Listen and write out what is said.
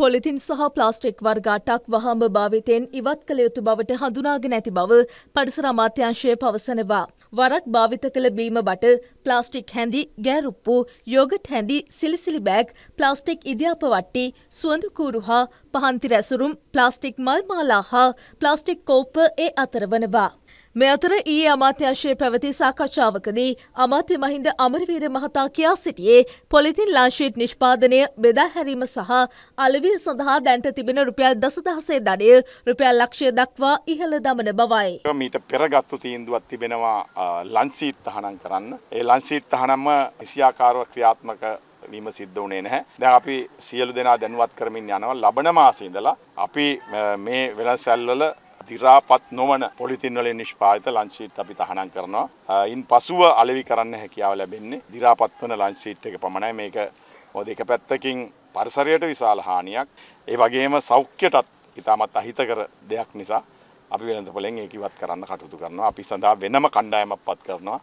Polythene සහ plastic වර්ගාටක් වහාම භාවිතයෙන් ඉවත් කළ යුතු බවට හඳුනාගෙන ඇති බව පරිසර අමාත්‍යංශය පවසනවා. වරක් භාවිත කළ බීම බට ප්ලාස්ටික් හැඳි, ගෑරුප්පු, යෝගට් හැඳි, සිලිසිලි බෑග්, ප්ලාස්ටික් ඉදියාප වට්ටි, සුවඳ කූරු හා පහන්ති රැසුරුම් ප්ලාස්ටික් මල් මාලා හා ප්ලාස්ටික් කෝප්ප ඒ අතර වනවා. මෙ අතර ඊ අමාත්‍යංශයේ පැවති සාකච්ඡාවකදී අමාත්‍ය මහින්ද අමරවීර මහතා කියා සිටියේ පොලිතින් ලාංශීට් නිෂ්පාදනය බෙදා හැරීම සහ අලවිය සඳහා දැන්ට තිබෙන රුපියල් දසදහසේ දඩය රුපියල් ලක්ෂය දක්වා ඉහළ දමන බවයි. මීට පෙරගත්තු තීන්දුවක් තිබෙනවා ලන්සීට් තහනම් කරන්න. ඒ ලන්සීට් තහනම ඉසියාකාරව ක්‍රියාත්මක වීම සිද්ධ වුණේ නැහැ. දැන් අපි සියලු දෙනා දැනුවත් කරමින් යනවා ලබන මාසේ ඉඳලා අපි මේ වෙළඳසැල්වල දිරාපත් නොවන පොලිතින් වලින් නිෂ්පාදිත ලන්ච් ෂීට් අපි තහනම් කරනවා. ඉන් පසුව අලෙවි කරන්න හැකියාව ලැබෙන්නේ දිරාපත් වන ලන්ච් ෂීට් එක පමණයි. මේක මොකද එක පැත්තකින් පරිසරයට විශාල හානියක්. ඒ වගේම සෞඛ්‍යයටත් ඉතාමත් අහිතකර දෙයක් නිසා අපි වෙළඳපොලෙන් ඒක ඉවත් කරන්න කටයුතු කරනවා. අපි සඳහා වෙනම කණ්ඩායමක් පත් කරනවා.